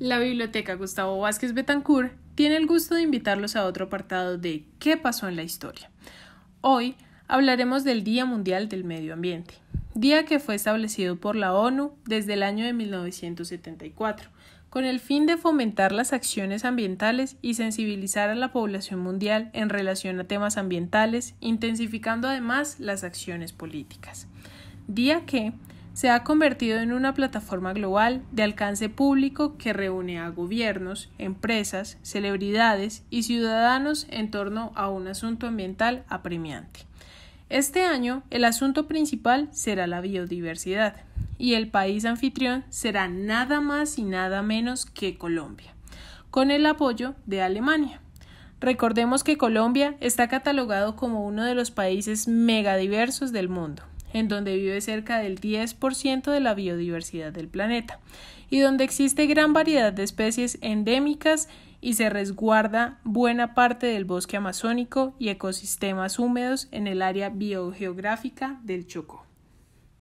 La biblioteca Gustavo Vázquez Betancourt tiene el gusto de invitarlos a otro apartado de ¿Qué pasó en la historia? Hoy hablaremos del Día Mundial del Medio Ambiente, día que fue establecido por la ONU desde el año de 1974, con el fin de fomentar las acciones ambientales y sensibilizar a la población mundial en relación a temas ambientales, intensificando además las acciones políticas. Día que se ha convertido en una plataforma global de alcance público que reúne a gobiernos, empresas, celebridades y ciudadanos en torno a un asunto ambiental apremiante. Este año el asunto principal será la biodiversidad y el país anfitrión será nada más y nada menos que Colombia, con el apoyo de Alemania. Recordemos que Colombia está catalogado como uno de los países megadiversos del mundo, en donde vive cerca del 10% de la biodiversidad del planeta y donde existe gran variedad de especies endémicas y se resguarda buena parte del bosque amazónico y ecosistemas húmedos en el área biogeográfica del Chocó.